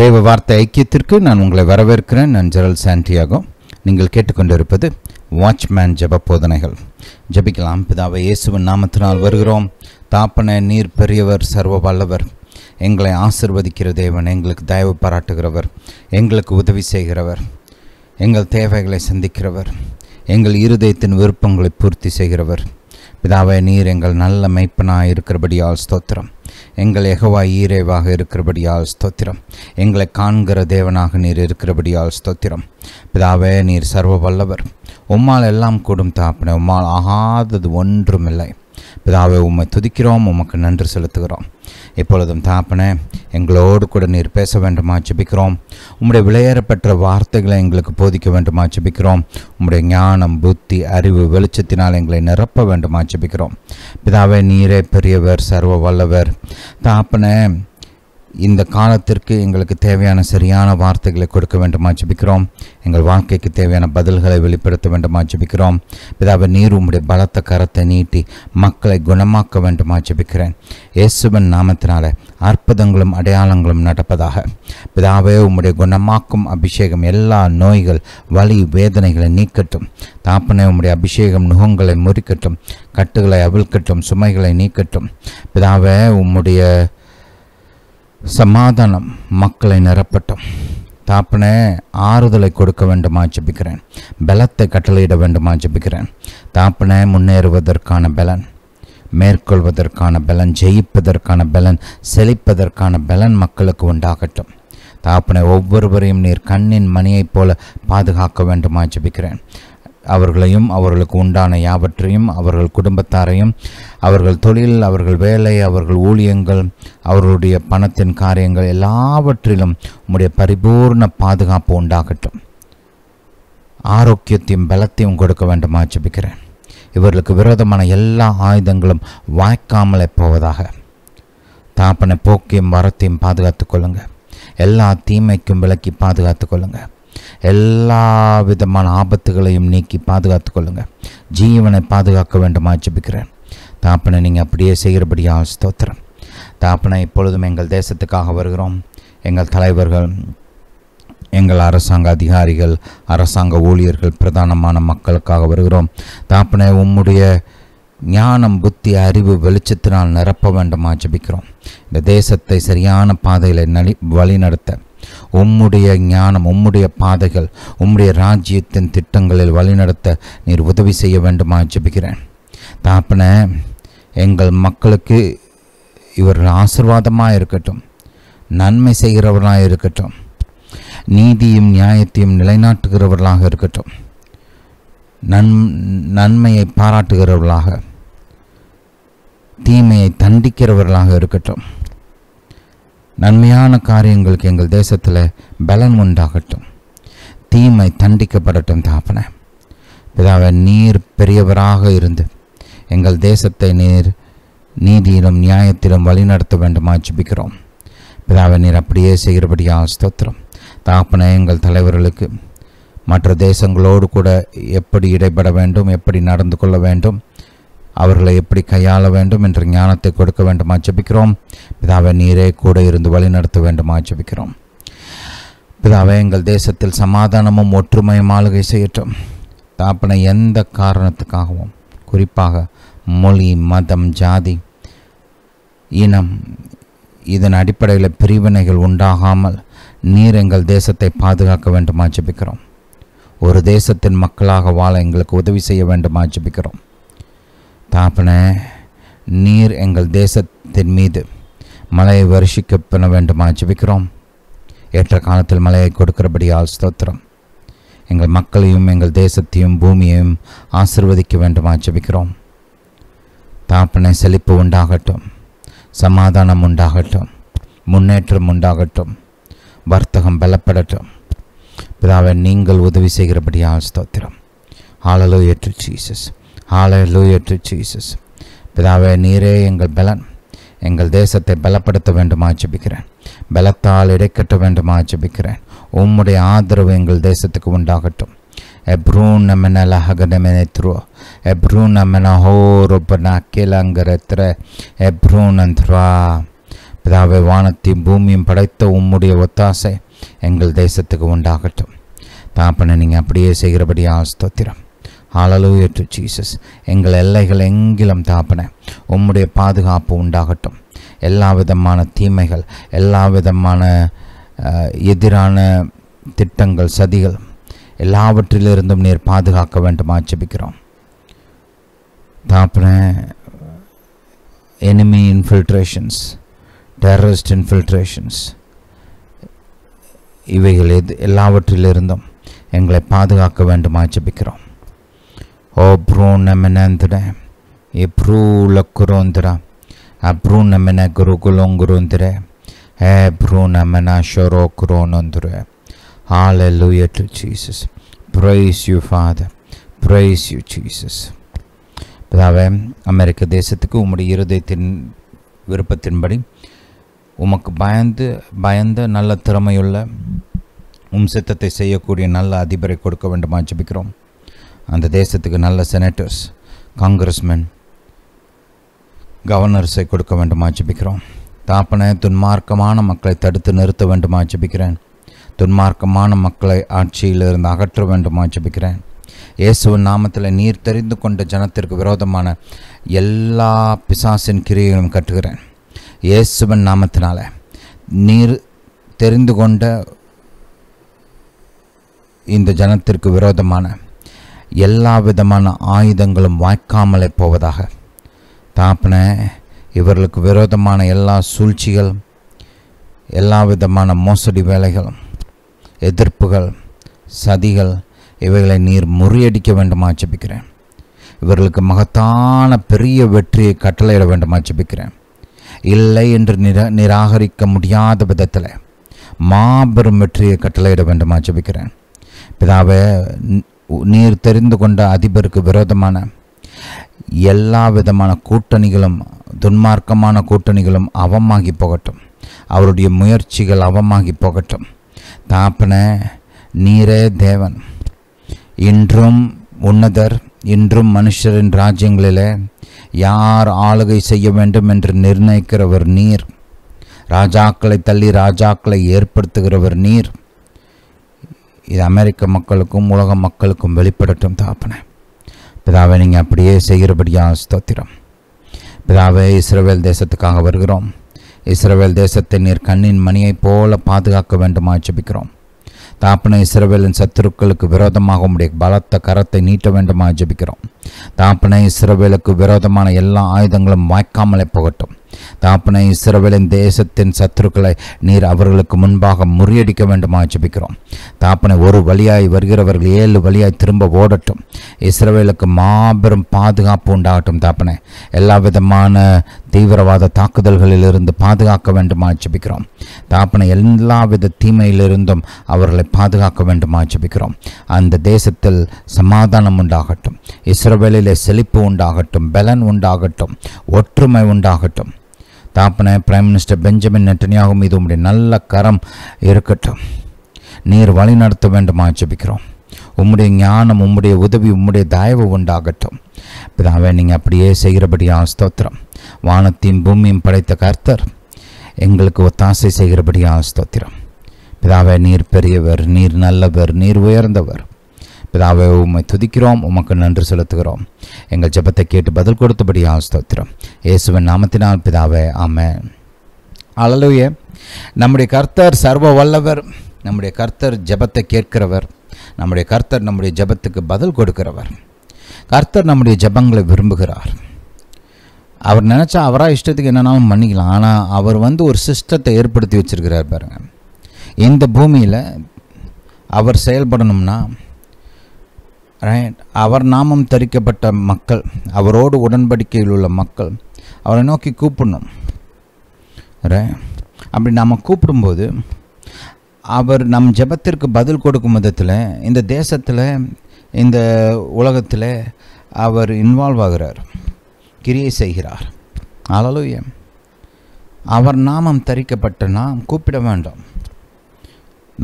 தேவ வார்த்தை ஐக்கியத்திற்கு நான் உங்களை வரவேற்கிறேன் நான் ஜெரல் சாண்டியாகோ நீங்கள் கேட்டுக்கொண்டிருப்பது வாட்ச்மேன் ஜப போதனைகள் ஜபிக்கலாம் பிதாவை இயேசுவின் நாமத்தினால் வருகிறோம் தாப்பன நீர் பெரியவர் சர்வ வல்லவர் எங்களை ஆசிர்வதிக்கிற தேவன் எங்களுக்கு தயவு பாராட்டுகிறவர் எங்களுக்கு உதவி செய்கிறவர் எங்கள் தேவைகளை சந்திக்கிறவர் எங்கள் இருதயத்தின் விருப்பங்களை பூர்த்தி செய்கிறவர் பிதாவே நீர் எங்கள் நல்ல மெய்ப்பனாக இருக்கிறபடியால் ஸ்தோத்திரம் எங்கள் எகவா ஈரேவாக இருக்கிறபடியால் ஸ்தோத்திரம் எங்களை காண்கிற தேவனாக நீர் இருக்கிறபடியால் ஸ்தோத்திரம் பிதாவே நீர் சர்வ வல்லவர் உம்மால் எல்லாம் கூடும் தாப்பினே உம்மால் ஆகாதது ஒன்றுமில்லை பிதாவை உம்மை துதிக்கிறோம் உமக்கு நன்றி செலுத்துகிறோம் இப்பொழுதும் தாப்பனே எங்களோடு கூட நீர் பேச வேண்டுமா ஜபிக்கிறோம் உம்முடைய விளையாடப்பெற்ற வார்த்தைகளை எங்களுக்கு போதிக்க வேண்டுமா ஜபிக்கிறோம் உம்முடைய ஞானம் புத்தி அறிவு வெளிச்சத்தினால் எங்களை நிரப்ப வேண்டுமா ஜபிக்கிறோம் பிதாவே நீரே பெரியவர் சர்வ வல்லவர் தாப்பனே இந்த காலத்திற்கு எங்களுக்கு தேவையான சரியான வார்த்தைகளை கொடுக்க வேண்டுமா ஜபிக்கிறோம் எங்கள் வாழ்க்கைக்கு தேவையான பதில்களை வெளிப்படுத்த வேண்டுமா ஜபிக்கிறோம் பிதாவை நீர் உம்முடைய பலத்த கரத்தை நீட்டி மக்களை குணமாக்க வேண்டுமா ஜபிக்கிறேன் இயேசுவன் நாமத்தினால அற்புதங்களும் அடையாளங்களும் நடப்பதாக பிதாவே உம்முடைய குணமாக்கும் அபிஷேகம் எல்லா நோய்கள் வலி வேதனைகளை நீக்கட்டும் தாப்பனே உம்முடைய அபிஷேகம் நுகங்களை முறிக்கட்டும் கட்டுகளை அவிழ்க்கட்டும் சுமைகளை நீக்கட்டும் பிதாவே உம்முடைய சமாதானம் மக்களை நிரப்பட்டும் தாப்பனே ஆறுதலை கொடுக்க வேண்டுமா ஜபிக்கிறேன் பலத்தை கட்டளையிட வேண்டுமா ஜபிக்கிறேன் தாப்பனே முன்னேறுவதற்கான பலன் மேற்கொள்வதற்கான பலன் ஜெயிப்பதற்கான பலன் செழிப்பதற்கான பலன் மக்களுக்கு உண்டாகட்டும் தாப்பனை ஒவ்வொருவரையும் நீர் கண்ணின் மணியைப் போல பாதுகாக்க வேண்டுமா ஜபிக்கிறேன் அவர்களையும் அவர்களுக்கு உண்டான யாவற்றையும் அவர்கள் குடும்பத்தாரையும் அவர்கள் தொழில் அவர்கள் வேலை அவர்கள் ஊழியங்கள் அவர்களுடைய பணத்தின் காரியங்கள் எல்லாவற்றிலும் உம்முடைய பரிபூர்ண பாதுகாப்பு உண்டாகட்டும் ஆரோக்கியத்தையும் பலத்தையும் கொடுக்க வேண்டுமா ஜபிக்கிறேன் இவர்களுக்கு விரோதமான எல்லா ஆயுதங்களும் வாய்க்காமலே போவதாக தாப்பனை போக்கையும் வரத்தையும் பாதுகாத்து கொள்ளுங்கள் எல்லா தீமைக்கும் விலக்கி பாதுகாத்து கொள்ளுங்கள் எல்லா விதமான ஆபத்துகளையும் நீக்கி பாதுகாத்து கொள்ளுங்கள் ஜீவனை பாதுகாக்க வேண்டுமா ஜபிக்கிறேன் தாப்பனை நீங்கள் அப்படியே செய்கிறபடியாக ஸ்தோத்திரம் தாப்பனை இப்பொழுதும் எங்கள் தேசத்துக்காக வருகிறோம் எங்கள் தலைவர்கள் எங்கள் அரசாங்க அதிகாரிகள் அரசாங்க ஊழியர்கள் பிரதானமான மக்களுக்காக வருகிறோம் தாப்பனை உம்முடைய ஞானம் புத்தி அறிவு வெளிச்சத்தினால் நிரப்ப வேண்டுமா ஜபிக்கிறோம் இந்த தேசத்தை சரியான பாதையில் நலி வழிநடத்த உம்முடைய ஞானம் உம்முடைய பாதைகள் உம்முடைய ராஜ்யத்தின் திட்டங்களில் வழிநடத்த நீர் உதவி செய்ய வேண்டுமா ஜபிக்கிறேன் தாப்பன எங்கள் மக்களுக்கு இவர்கள் ஆசிர்வாதமாக இருக்கட்டும் நன்மை செய்கிறவர்களாக இருக்கட்டும் நீதியும் நியாயத்தையும் நிலைநாட்டுகிறவர்களாக இருக்கட்டும் நன் நன்மையை பாராட்டுகிறவர்களாக தீமையை தண்டிக்கிறவர்களாக இருக்கட்டும் நன்மையான காரியங்களுக்கு எங்கள் தேசத்தில் பலன் உண்டாகட்டும் தீமை தண்டிக்கப்படட்டும் தாப்பன பிதாவை நீர் பெரியவராக இருந்து எங்கள் தேசத்தை நீர் நீதியிலும் நியாயத்திலும் வழிநடத்த வேண்டுமா ஜிபிக்கிறோம் பிதாவை நீர் அப்படியே செய்கிறபடியா ஸ்தோத்திரம் தாப்பன எங்கள் தலைவர்களுக்கு மற்ற தேசங்களோடு கூட எப்படி இடைபட வேண்டும் எப்படி நடந்து கொள்ள வேண்டும் அவர்களை எப்படி கையாள வேண்டும் என்ற ஞானத்தை கொடுக்க வேண்டுமா ஜபிக்கிறோம் பிதாவை நீரே கூட இருந்து வழிநடத்த வேண்டுமா ஜபிக்கிறோம் பிதாவை எங்கள் தேசத்தில் சமாதானமும் ஒற்றுமையும் ஆளுகை செய்யட்டும் தாப்பனை எந்த காரணத்துக்காகவும் குறிப்பாக மொழி மதம் ஜாதி இனம் இதன் அடிப்படையில் பிரிவினைகள் உண்டாகாமல் நீர் எங்கள் தேசத்தை பாதுகாக்க வேண்டுமா ஜபிக்கிறோம் ஒரு தேசத்தின் மக்களாக வாழ எங்களுக்கு உதவி செய்ய வேண்டுமா ஜபிக்கிறோம் தாப்பன நீர் எங்கள் தேசத்தின் மீது மழையை வருஷிக்க பண்ண வேண்டுமான ஜபிக்கிறோம் ஏற்ற காலத்தில் மழையை கொடுக்கிறபடியால் ஸ்தோத்திரம் எங்கள் மக்களையும் எங்கள் தேசத்தையும் பூமியையும் ஆசிர்வதிக்க வேண்டுமா ஜபிக்கிறோம் தாப்பனை செழிப்பு உண்டாகட்டும் சமாதானம் உண்டாகட்டும் முன்னேற்றம் உண்டாகட்டும் வர்த்தகம் பலப்படட்டும் பிதாவை நீங்கள் உதவி செய்கிறபடியால் ஸ்தோத்திரம் ஆளலோ ஏற்று ஜீசஸ் ஹாலூயா டு ஜீசஸ் பிதாவே நீரே எங்கள் பலன் எங்கள் தேசத்தை பலப்படுத்த வேண்டுமா ஜபிக்கிறேன் பலத்தால் இடைக்கட்ட வேண்டுமா ஜபிக்கிறேன் உம்முடைய ஆதரவு எங்கள் தேசத்துக்கு உண்டாகட்டும் எப்ரூன் நம்மன லஹகனமெனத்ரோ எப்ரூன் நம்மன ஹோரொப்பன கீழங்கரத்திர எப்ரூன் அந்த்ரா பிதாவே வானத்தையும் பூமியும் படைத்த உம்முடைய ஒத்தாசை எங்கள் தேசத்துக்கு உண்டாகட்டும் தாப்பனை நீங்கள் அப்படியே செய்கிறபடியாக ஸ்தோத்திரம் ஹாலலூய டு ஜீசஸ் எங்கள் எல்லைகள் எங்கிலும் தாப்பின உம்முடைய பாதுகாப்பு உண்டாகட்டும் எல்லா விதமான தீமைகள் எல்லா விதமான எதிரான திட்டங்கள் சதிகள் எல்லாவற்றிலிருந்தும் நீர் பாதுகாக்க வேண்டும் ஆட்சேபிக்கிறோம் தாப்பின எனிமி இன்ஃபில்ட்ரேஷன்ஸ் டெரரிஸ்ட் இன்ஃபில்ட்ரேஷன்ஸ் இவைகள் எது எல்லாவற்றிலிருந்தும் எங்களை பாதுகாக்க வேண்டும் ஆட்சேபிக்கிறோம் Obruna menandra, Ebrula kurondra, Abruna mena gurugulongurundre, Ebruna mena shorokronondre. Hallelujah to Jesus. Praise you, Father. Praise you, Jesus. பிதாவே அமெரிக்க தேசத்துக்கு உம்முடைய இருதயத்தின் விருப்பத்தின்படி உமக்கு பயந்து பயந்த நல்ல திறமையுள்ள உம் சித்தத்தை செய்யக்கூடிய நல்ல அதிபரை கொடுக்க வேண்டுமா ஜபிக்கிறோம் அந்த தேசத்துக்கு நல்ல செனட்டர்ஸ் காங்கிரஸ்மென் கவர்னர்ஸை கொடுக்க வேண்டுமா ஜபிக்கிறோம் தாப்பனை துன்மார்க்கமான மக்களை தடுத்து நிறுத்த வேண்டுமா ஜபிக்கிறேன் துன்மார்க்கமான மக்களை ஆட்சியிலிருந்து அகற்ற வேண்டுமா ஜபிக்கிறேன் இயேசுவின் நாமத்தில் நீர் தெரிந்து கொண்ட ஜனத்திற்கு விரோதமான எல்லா பிசாசின் கிரியைகளும் கட்டுகிறேன் இயேசுவன் நாமத்தினால நீர் தெரிந்து கொண்ட இந்த ஜனத்திற்கு விரோதமான எல்லா விதமான ஆயுதங்களும் வாய்க்காமலே போவதாக தாப்பின இவர்களுக்கு விரோதமான எல்லா சூழ்ச்சிகளும் எல்லா விதமான மோசடி வேலைகளும் எதிர்ப்புகள் சதிகள் இவைகளை நீர் முறியடிக்க வேண்டுமா ஜபிக்கிறேன் இவர்களுக்கு மகத்தான பெரிய வெற்றியை கட்டளையிட வேண்டுமா ஜபிக்கிறேன் இல்லை என்று நிரா நிராகரிக்க முடியாத விதத்தில் மாபெரும் வெற்றியை கட்டளையிட வேண்டுமா ஜபிக்கிறேன் பிதாவே நீர் தெரிந்து கொண்ட அதிபருக்கு விரோதமான எல்லா விதமான கூட்டணிகளும் துன்மார்க்கமான கூட்டணிகளும் அவமாகி போகட்டும் அவருடைய முயற்சிகள் அவமாகி போகட்டும் தாப்பன நீரே தேவன் இன்றும் உன்னதர் இன்றும் மனுஷரின் ராஜ்யங்களிலே யார் ஆளுகை செய்ய வேண்டும் என்று நிர்ணயிக்கிறவர் நீர் ராஜாக்களை தள்ளி ராஜாக்களை ஏற்படுத்துகிறவர் நீர் இது அமெரிக்க மக்களுக்கும் உலக மக்களுக்கும் வெளிப்படட்டும் தாப்பன பிதாவை நீங்கள் அப்படியே செய்கிறபடியாக ஸ்தோத்திரம் பிதாவே இஸ்ரவேல் தேசத்துக்காக வருகிறோம் இஸ்ரவேல் தேசத்தை நீர் கண்ணின் மணியைப் போல பாதுகாக்க வேண்டுமா ஜபிக்கிறோம் தாப்பன இஸ்ரவேலின் சத்துருக்களுக்கு விரோதமாக உடைய பலத்த கரத்தை நீட்ட வேண்டுமா ஜபிக்கிறோம் தாப்பன இஸ்ரவேலுக்கு விரோதமான எல்லா ஆயுதங்களும் வாய்க்காமலே போகட்டும் தாப்பனை இஸ்ரவேலின் தேசத்தின் சத்துருக்களை நீர் அவர்களுக்கு முன்பாக முறியடிக்க வேண்டுமா ஜபிக்கிறோம் தாப்பனை ஒரு வழியாய் வருகிறவர்கள் ஏழு வழியாய் திரும்ப ஓடட்டும் இஸ்ரவேலுக்கு மாபெரும் பாதுகாப்பு உண்டாகட்டும் தாப்பனை எல்லா விதமான தீவிரவாத தாக்குதல்களில் இருந்து பாதுகாக்க வேண்டுமா ஜபிக்கிறோம் தாப்பனை எல்லா வித தீமையிலிருந்தும் அவர்களை பாதுகாக்க வேண்டுமா ஜபிக்கிறோம் அந்த தேசத்தில் சமாதானம் உண்டாகட்டும் இஸ்ரவேலிலே செழிப்பு உண்டாகட்டும் பலன் உண்டாகட்டும் ஒற்றுமை உண்டாகட்டும் தாப்பன பிரைம் மினிஸ்டர் பெஞ்சமின் நெட்டனியாகும் இது உம்முடைய நல்ல கரம் இருக்கட்டும் நீர் வழி நடத்த வேண்டுமா ஜெபிக்கிறோம் உம்முடைய ஞானம் உம்முடைய உதவி உம்முடைய தயவு உண்டாகட்டும் பிதாவே நீங்கள் அப்படியே செய்கிறபடியா ஸ்தோத்திரம் வானத்தையும் பூமியும் படைத்த கர்த்தர் எங்களுக்கு ஒத்தாசை செய்கிறபடியா ஸ்தோத்திரம் பிதாவே நீர் பெரியவர் நீர் நல்லவர் நீர் உயர்ந்தவர் பிதாவே உம்மை துதிக்கிறோம் உமக்கு நன்றி செலுத்துகிறோம் எங்கள் ஜெபத்தை கேட்டு பதில் கொடுத்தபடி ஆஸ்தோத்திரம் இயேசுவின் நாமத்தினால் பிதாவே ஆமே அழலுய நம்முடைய கர்த்தர் சர்வ வல்லவர் நம்முடைய கர்த்தர் ஜெபத்தை கேட்கிறவர் நம்முடைய கர்த்தர் நம்முடைய ஜெபத்துக்கு பதில் கொடுக்கிறவர் கர்த்தர் நம்முடைய ஜெபங்களை விரும்புகிறார் அவர் நினச்சா அவராக இஷ்டத்துக்கு என்னென்னாலும் பண்ணிக்கலாம் ஆனால் அவர் வந்து ஒரு சிஸ்டத்தை ஏற்படுத்தி வச்சுருக்கிறார் பாருங்கள் இந்த பூமியில் அவர் செயல்படணும்னா அவர் நாமம் தரிக்கப்பட்ட மக்கள் அவரோடு உடன்படிக்கையில் உள்ள மக்கள் அவரை நோக்கி கூப்பிடணும் அப்படி நாம் கூப்பிடும்போது அவர் நம் ஜபத்திற்கு பதில் கொடுக்கும் விதத்தில் இந்த தேசத்தில் இந்த உலகத்தில் அவர் இன்வால்வ் ஆகிறார் கிரியை செய்கிறார் அலலூய அவர் நாமம் தரிக்கப்பட்ட நாம் கூப்பிட வேண்டும்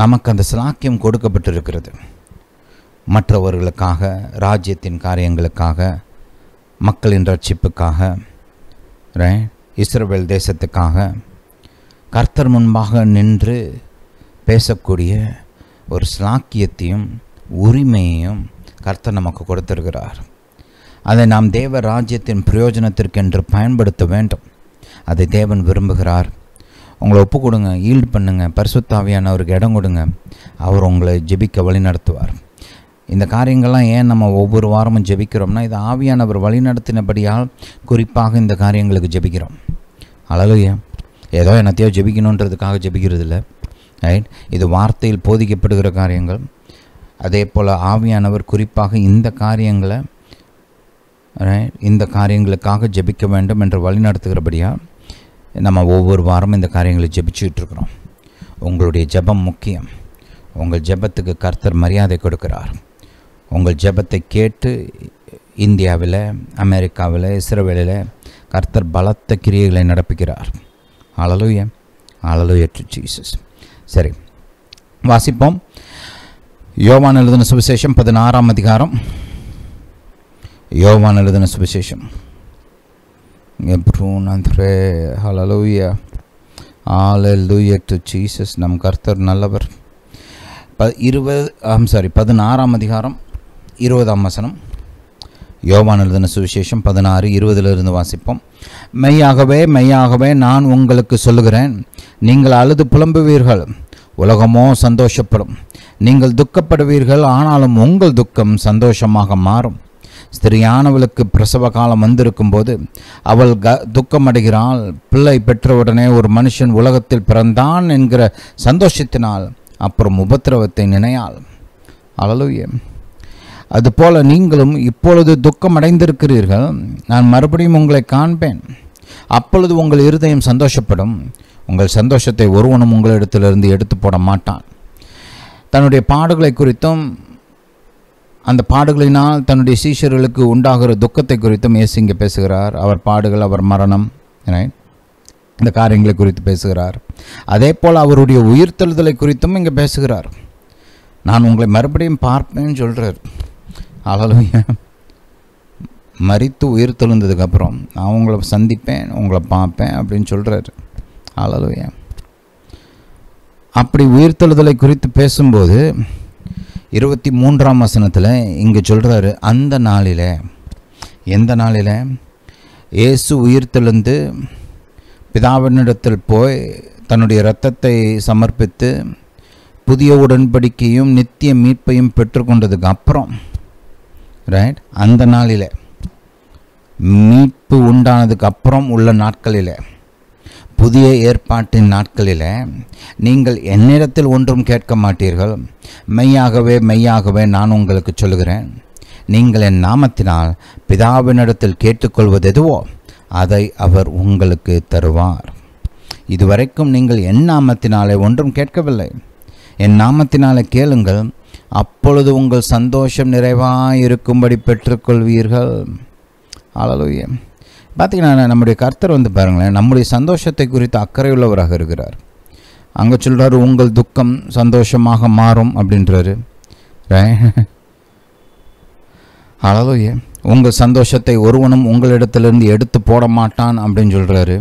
நமக்கு அந்த சிலாக்கியம் கொடுக்கப்பட்டிருக்கிறது மற்றவர்களுக்காக ராஜ்யத்தின் காரியங்களுக்காக மக்களின் ரட்சிப்புக்காக இஸ்ரேல் தேசத்துக்காக கர்த்தர் முன்பாக நின்று பேசக்கூடிய ஒரு ஸ்லாக்கியத்தையும் உரிமையையும் கர்த்தர் நமக்கு கொடுத்திருக்கிறார் அதை நாம் தேவ ராஜ்யத்தின் பிரயோஜனத்திற்கென்று பயன்படுத்த வேண்டும் அதை தேவன் விரும்புகிறார் உங்களை ஒப்பு கொடுங்க ஈல்டு பண்ணுங்கள் பரிசுத்தாவியானவருக்கு இடம் கொடுங்க அவர் உங்களை ஜெபிக்க வழி நடத்துவார் இந்த காரியங்கள்லாம் ஏன் நம்ம ஒவ்வொரு வாரமும் ஜெபிக்கிறோம்னா இது ஆவியானவர் வழிநடத்தினபடியால் குறிப்பாக இந்த காரியங்களுக்கு ஜெபிக்கிறோம் அழகுயா ஏதோ என்னத்தையோ ஜெபிக்கணுன்றதுக்காக ஜபிக்கிறது இல்லை ரைட் இது வார்த்தையில் போதிக்கப்படுகிற காரியங்கள் அதே போல் ஆவியானவர் குறிப்பாக இந்த காரியங்களை இந்த காரியங்களுக்காக ஜெபிக்க வேண்டும் என்று வழிநடத்துகிறபடியாக நம்ம ஒவ்வொரு வாரமும் இந்த காரியங்களை ஜெபிச்சுட்ருக்குறோம் உங்களுடைய ஜெபம் முக்கியம் உங்கள் ஜெபத்துக்கு கர்த்தர் மரியாதை கொடுக்கிறார் உங்கள் ஜெபத்தை கேட்டு இந்தியாவில் அமெரிக்காவில் இஸ்ரேவேலில் கர்த்தர் பலத்த கிரியைகளை நடப்புகிறார் அழலுய அழலுய டு ஜீசஸ் சரி வாசிப்போம் யோவான் எழுதின சுவிசேஷம் பதினாறாம் அதிகாரம் யோவான் எழுதின சுவிசேஷம் டு ஜீசஸ் நம் கர்த்தர் நல்லவர் ப இருபது ஆம் சாரி பதினாறாம் அதிகாரம் இருபதாம் வசனம் யோவான் எழுதின சுவிசேஷம் பதினாறு இருபதிலிருந்து வாசிப்போம் மெய்யாகவே மெய்யாகவே நான் உங்களுக்கு சொல்லுகிறேன் நீங்கள் அழுது புலம்புவீர்கள் உலகமோ சந்தோஷப்படும் நீங்கள் துக்கப்படுவீர்கள் ஆனாலும் உங்கள் துக்கம் சந்தோஷமாக மாறும் ஸ்திரியானவளுக்கு பிரசவ காலம் வந்திருக்கும் போது அவள் க துக்கமடைகிறாள் பிள்ளை பெற்றவுடனே ஒரு மனுஷன் உலகத்தில் பிறந்தான் என்கிற சந்தோஷத்தினால் அப்புறம் உபத்திரவத்தை நினையாள் அழலுயே அதுபோல நீங்களும் இப்பொழுது துக்கம் அடைந்திருக்கிறீர்கள் நான் மறுபடியும் உங்களை காண்பேன் அப்பொழுது உங்கள் இருதயம் சந்தோஷப்படும் உங்கள் சந்தோஷத்தை ஒருவனும் உங்களிடத்திலிருந்து எடுத்து போட மாட்டான் தன்னுடைய பாடுகளை குறித்தும் அந்த பாடுகளினால் தன்னுடைய சீஷர்களுக்கு உண்டாகிற துக்கத்தை குறித்தும் இயேசு இங்கே பேசுகிறார் அவர் பாடுகள் அவர் மரணம் இந்த காரியங்களை குறித்து பேசுகிறார் அதே போல் அவருடைய உயிர்த்தெழுதலை குறித்தும் இங்கே பேசுகிறார் நான் உங்களை மறுபடியும் பார்ப்பேன்னு சொல்கிறார் அழலுயா மறித்து உயிர் தெழுந்ததுக்கப்புறம் நான் உங்களை சந்திப்பேன் உங்களை பார்ப்பேன் அப்படின்னு சொல்கிறாரு அழலுயா அப்படி உயிர்த்தெழுதலை குறித்து பேசும்போது இருபத்தி மூன்றாம் வசனத்தில் இங்கே சொல்கிறாரு அந்த நாளில் எந்த நாளில் இயேசு உயிர்த்தெழுந்து பிதாவினிடத்தில் போய் தன்னுடைய இரத்தத்தை சமர்ப்பித்து புதிய உடன்படிக்கையும் நித்திய மீட்பையும் பெற்றுக்கொண்டதுக்கு அப்புறம் ரைட் அந்த நாளில் மீட்பு உண்டானதுக்கு அப்புறம் உள்ள நாட்களில் புதிய ஏற்பாட்டின் நாட்களில் நீங்கள் என்னிடத்தில் ஒன்றும் கேட்க மாட்டீர்கள் மெய்யாகவே மெய்யாகவே நான் உங்களுக்கு சொல்கிறேன் நீங்கள் என் நாமத்தினால் பிதாவினிடத்தில் கேட்டுக்கொள்வது எதுவோ அதை அவர் உங்களுக்கு தருவார் இதுவரைக்கும் நீங்கள் என் நாமத்தினாலே ஒன்றும் கேட்கவில்லை என் நாமத்தினாலே கேளுங்கள் அப்பொழுது உங்கள் சந்தோஷம் நிறைவாக இருக்கும்படி பெற்றுக்கொள்வீர்கள் அழலுய பார்த்தீங்கன்னா நம்முடைய கர்த்தர் வந்து பாருங்களேன் நம்முடைய சந்தோஷத்தை குறித்து அக்கறை உள்ளவராக இருக்கிறார் அங்கே சொல்கிறார் உங்கள் துக்கம் சந்தோஷமாக மாறும் அப்படின்றாரு அழலுய உங்கள் சந்தோஷத்தை ஒருவனும் உங்களிடத்துலேருந்து எடுத்து போட மாட்டான் அப்படின்னு சொல்கிறாரு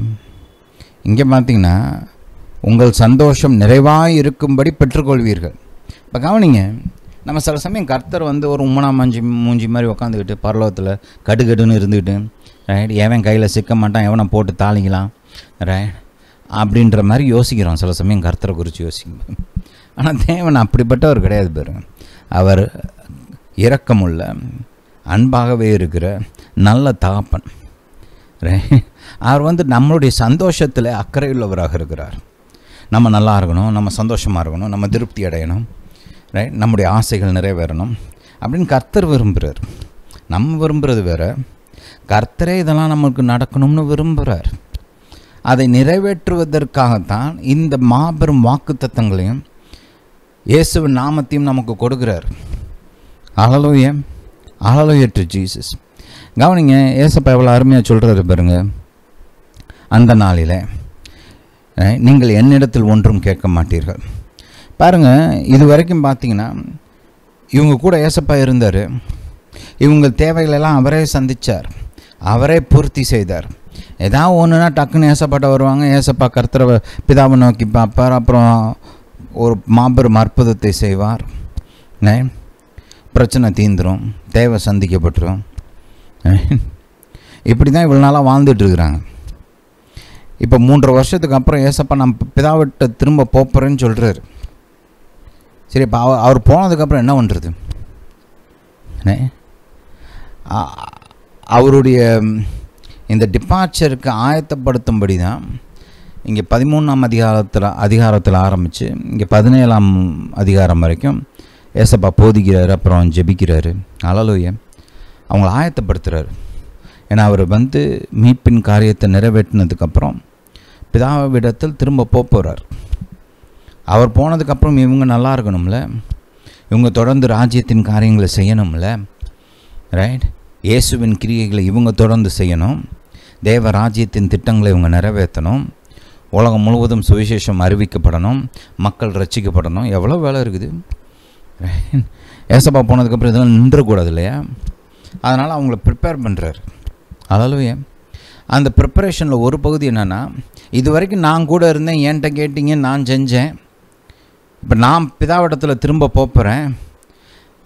இங்கே பார்த்தீங்கன்னா உங்கள் சந்தோஷம் நிறைவாக இருக்கும்படி பெற்றுக்கொள்வீர்கள் இப்போ கவனிங்க நம்ம சில சமயம் கர்த்தர் வந்து ஒரு உம்மனா மஞ்சி மூஞ்சி மாதிரி உட்காந்துக்கிட்டு பரலோகத்தில் கட்டுக்கட்டுன்னு இருந்துக்கிட்டு ரைட் எவன் கையில் சிக்க மாட்டான் எவனை போட்டு தாளிக்கலாம் ரைட் அப்படின்ற மாதிரி யோசிக்கிறோம் சில சமயம் கர்த்தரை குறித்து யோசிக்கும் ஆனால் தேவன் அப்படிப்பட்டவர் கிடையாது பேர் அவர் இரக்கமுள்ள அன்பாகவே இருக்கிற நல்ல தகப்பன் அவர் வந்து நம்மளுடைய சந்தோஷத்தில் அக்கறையுள்ளவராக இருக்கிறார் நம்ம நல்லா இருக்கணும் நம்ம சந்தோஷமாக இருக்கணும் நம்ம திருப்தி அடையணும் ரைட் நம்முடைய ஆசைகள் நிறைவேறணும் அப்படின்னு கர்த்தர் விரும்புகிறார் நம்ம விரும்புகிறது வேறு கர்த்தரே இதெல்லாம் நமக்கு நடக்கணும்னு விரும்புகிறார் அதை நிறைவேற்றுவதற்காகத்தான் இந்த மாபெரும் வாக்கு தத்தங்களையும் இயேசுவின் நாமத்தையும் நமக்கு கொடுக்குறார் அழலோய அழலோய டு ஜீசஸ் கவனிங்க ஏசப்பா எவ்வளோ அருமையாக சொல்கிறாரு பாருங்கள் அந்த நாளில் நீங்கள் என்னிடத்தில் ஒன்றும் கேட்க மாட்டீர்கள் பாருங்கள் இது வரைக்கும் பார்த்தீங்கன்னா இவங்க கூட ஏசப்பா இருந்தார் இவங்க தேவைகளெல்லாம் அவரே சந்தித்தார் அவரே பூர்த்தி செய்தார் ஏதாவது ஒன்றுனா டக்குன்னு ஏசப்பாட்ட வருவாங்க ஏசப்பா கருத்துற பிதாவை நோக்கி பார்ப்பார் அப்புறம் ஒரு மாபெரும் அற்புதத்தை செய்வார் பிரச்சனை தீந்துடும் தேவை சந்திக்கப்பட்டுரும் இப்படி தான் இவ்வளோ நாளாக வாழ்ந்துட்டுருக்குறாங்க இப்போ மூன்று வருஷத்துக்கு அப்புறம் ஏசப்பா நான் பிதாவிட்ட திரும்ப போகிறேன்னு சொல்கிறாரு சரி இப்போ அவர் அவர் போனதுக்கப்புறம் என்ன பண்ணுறது அவருடைய இந்த டிபார்ச்சருக்கு ஆயத்தப்படுத்தும்படி தான் இங்கே பதிமூணாம் அதிகாரத்தில் அதிகாரத்தில் ஆரம்பித்து இங்கே பதினேழாம் அதிகாரம் வரைக்கும் ஏசப்பா போதிக்கிறார் அப்புறம் ஜெபிக்கிறாரு அழலோய அவங்கள ஆயத்தப்படுத்துகிறார் ஏன்னா அவர் வந்து மீட்பின் காரியத்தை நிறைவேற்றினதுக்கப்புறம் பிதாவிடத்தில் திரும்ப போகிறார் அவர் போனதுக்கப்புறம் இவங்க நல்லா இருக்கணும்ல இவங்க தொடர்ந்து ராஜ்யத்தின் காரியங்களை செய்யணும்ல ரைட் இயேசுவின் கிரியைகளை இவங்க தொடர்ந்து செய்யணும் தேவ ராஜ்யத்தின் திட்டங்களை இவங்க நிறைவேற்றணும் உலகம் முழுவதும் சுவிசேஷம் அறிவிக்கப்படணும் மக்கள் ரசிக்கப்படணும் எவ்வளோ வேலை இருக்குது ஏசப்பா போனதுக்கப்புறம் இதெல்லாம் நின்றக்கூடாது இல்லையா அதனால் அவங்கள ப்ரிப்பேர் பண்ணுறாரு அதாலுவே அந்த ப்ரிப்பரேஷனில் ஒரு பகுதி என்னென்னா இது வரைக்கும் நான் கூட இருந்தேன் என்கிட்ட கேட்டிங்க நான் செஞ்சேன் இப்போ நான் பிதாவிடத்தில் திரும்ப போகிறேன்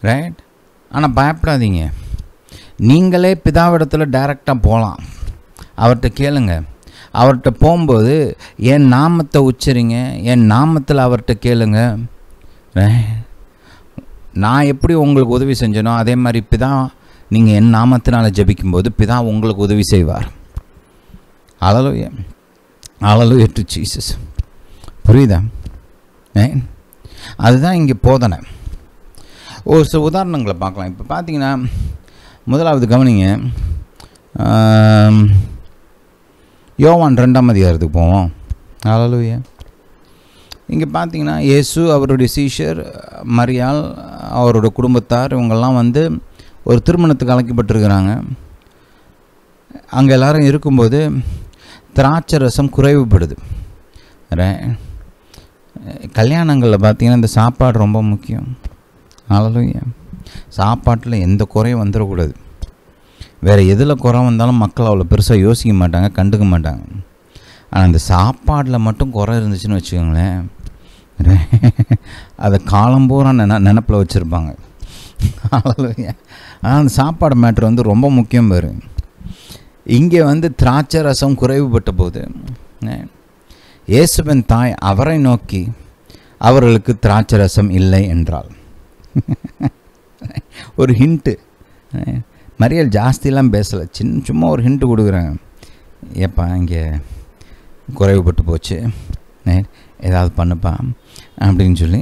ரைட் ஆனால் பயப்படாதீங்க நீங்களே பிதாவிடத்தில் டைரெக்டாக போகலாம் அவர்கிட்ட கேளுங்க அவர்கிட்ட போகும்போது என் நாமத்தை உச்சரிங்க என் நாமத்தில் அவர்கிட்ட கேளுங்க நான் எப்படி உங்களுக்கு உதவி செஞ்சேனோ அதே மாதிரி பிதா நீங்கள் என் நாமத்தினால் ஜபிக்கும்போது பிதா உங்களுக்கு உதவி செய்வார் அழலோ அழலோ எட்டு ஜீசஸ் புரியுதா ஏன் அதுதான் இங்கே போதனை ஒரு சில உதாரணங்களை பார்க்கலாம் இப்போ பார்த்தீங்கன்னா முதலாவது கவனிங்க யோவான் ரெண்டாம் அதிகாரத்துக்கு போவோம் அலலுயா இங்கே பார்த்தீங்கன்னா இயேசு அவருடைய சீஷர் மரியால் அவரோட குடும்பத்தார் இவங்கெல்லாம் வந்து ஒரு திருமணத்துக்கு அழைக்கப்பட்டிருக்கிறாங்க அங்கே எல்லோரும் இருக்கும்போது திராட்சை ரசம் குறைவுபடுது கல்யாணங்களில் பார்த்திங்கன்னா இந்த சாப்பாடு ரொம்ப முக்கியம் அழலுயா சாப்பாட்டில் எந்த குறையும் வந்துடக்கூடாது வேறு எதில் குறை வந்தாலும் மக்கள் அவ்வளோ பெருசாக யோசிக்க மாட்டாங்க கண்டுக்க மாட்டாங்க ஆனால் அந்த சாப்பாட்டில் மட்டும் குறை இருந்துச்சுன்னு வச்சுக்கோங்களேன் அதை காலம்பூரா நின நினப்பில் வச்சுருப்பாங்க ஆனால் அந்த சாப்பாடு மேட்ரு வந்து ரொம்ப முக்கியம் வரும் இங்கே வந்து திராட்சை ரசம் குறைவுபட்ட போது இயேசுவின் தாய் அவரை நோக்கி அவர்களுக்கு திராட்சரசம் இல்லை என்றால் ஒரு ஹிண்ட்டு மரியல் ஜாஸ்தியெலாம் பேசலை சின்ன சும்மா ஒரு ஹிண்ட்டு கொடுக்குறாங்க ஏப்பா இங்கே குறைவுபட்டு போச்சு ஏதாவது பண்ணுப்பா அப்படின்னு சொல்லி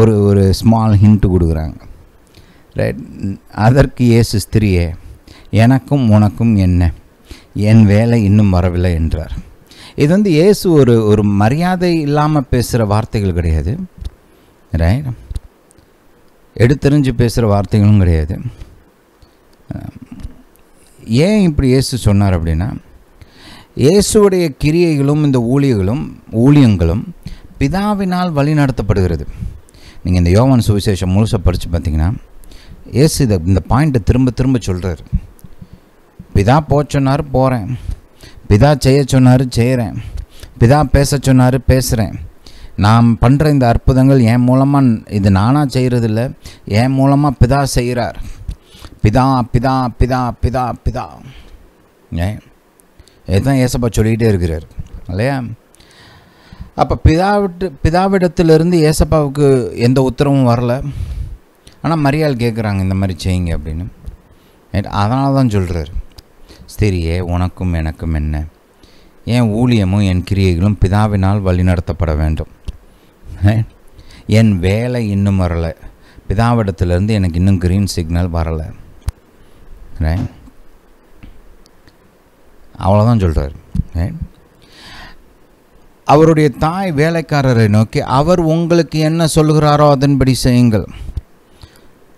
ஒரு ஒரு ஸ்மால் ஹிண்ட்டு கொடுக்குறாங்க ரைட் அதற்கு ஏசு ஸ்திரியே எனக்கும் உனக்கும் என்ன என் வேலை இன்னும் வரவில்லை என்றார் இது வந்து ஏசு ஒரு ஒரு மரியாதை இல்லாமல் பேசுகிற வார்த்தைகள் கிடையாது ரைட் எடுத்தறிஞ்சு பேசுகிற வார்த்தைகளும் கிடையாது ஏன் இப்படி இயேசு சொன்னார் அப்படின்னா இயேசுடைய கிரியைகளும் இந்த ஊழியர்களும் ஊழியங்களும் பிதாவினால் வழி நடத்தப்படுகிறது நீங்கள் இந்த யோவான் சுவிசேஷம் முழுசாக படித்து பார்த்தீங்கன்னா இயேசு இதை இந்த பாயிண்ட்டை திரும்ப திரும்ப சொல்கிறார் பிதா போச்சொன்னார் போகிறேன் பிதா செய்ய சொன்னார் செய்கிறேன் பிதா பேச சொன்னார் பேசுகிறேன் நான் பண்ணுற இந்த அற்புதங்கள் என் மூலமாக இது நானாக செய்கிறதில்ல என் மூலமாக பிதா செய்கிறார் பிதா பிதா பிதா பிதா பிதா ஏன் இதுதான் ஏசப்பா சொல்லிக்கிட்டே இருக்கிறார் இல்லையா அப்போ பிதாவிட்டு பிதாவிடத்திலிருந்து ஏசப்பாவுக்கு எந்த உத்தரவும் வரல ஆனால் மரியாள் கேட்குறாங்க இந்த மாதிரி செய்யுங்க அப்படின்னு அதனால தான் சொல்கிறாரு ஸ்திரியே உனக்கும் எனக்கும் என்ன என் ஊழியமும் என் கிரியைகளும் பிதாவினால் வழிநடத்தப்பட வேண்டும் என் வேலை இன்னும் வரலை பிதாவிடத்துலேருந்து எனக்கு இன்னும் க்ரீன் சிக்னல் வரலை அவ்வளோதான் சொல்கிறார் அவருடைய தாய் வேலைக்காரரை நோக்கி அவர் உங்களுக்கு என்ன சொல்கிறாரோ அதன்படி செய்யுங்கள்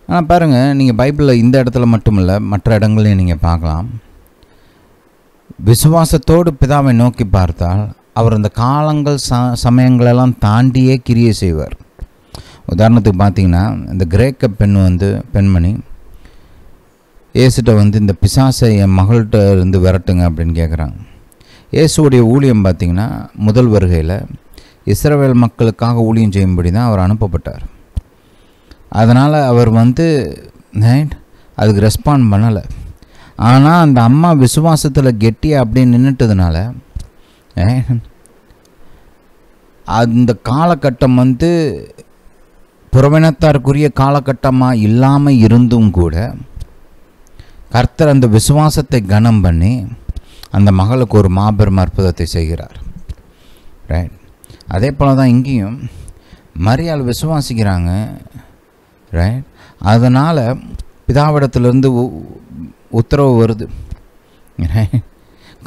ஆனால் பாருங்கள் நீங்கள் பைபிளில் இந்த இடத்துல மட்டும் இல்லை மற்ற இடங்களையும் நீங்கள் பார்க்கலாம் விசுவாசத்தோடு பிதாவை நோக்கி பார்த்தால் அவர் அந்த காலங்கள் ச சமயங்களெல்லாம் தாண்டியே கிரியை செய்வார் உதாரணத்துக்கு பார்த்தீங்கன்னா இந்த கிரேக்க பெண் வந்து பெண்மணி ஏசுகிட்ட வந்து இந்த பிசாசை என் மகள்கிட்ட இருந்து விரட்டுங்க அப்படின்னு கேட்குறாங்க இயேசுடைய ஊழியம் பார்த்திங்கன்னா முதல் வருகையில் இஸ்ரவேல் மக்களுக்காக ஊழியம் செய்யும்படி தான் அவர் அனுப்பப்பட்டார் அதனால் அவர் வந்து அதுக்கு ரெஸ்பாண்ட் பண்ணலை ஆனால் அந்த அம்மா விசுவாசத்தில் கெட்டி அப்படின்னு நின்றுட்டதுனால அந்த காலகட்டம் வந்து புறவினத்தாருக்குரிய காலகட்டமாக இல்லாமல் இருந்தும் கூட கர்த்தர் அந்த விசுவாசத்தை கனம் பண்ணி அந்த மகளுக்கு ஒரு மாபெரும் அற்புதத்தை செய்கிறார் ரைட் அதே போல் தான் இங்கேயும் மரியாள் விசுவாசிக்கிறாங்க ரைட் அதனால் பிதாவிடத்துலேருந்து உத்தரவு வருது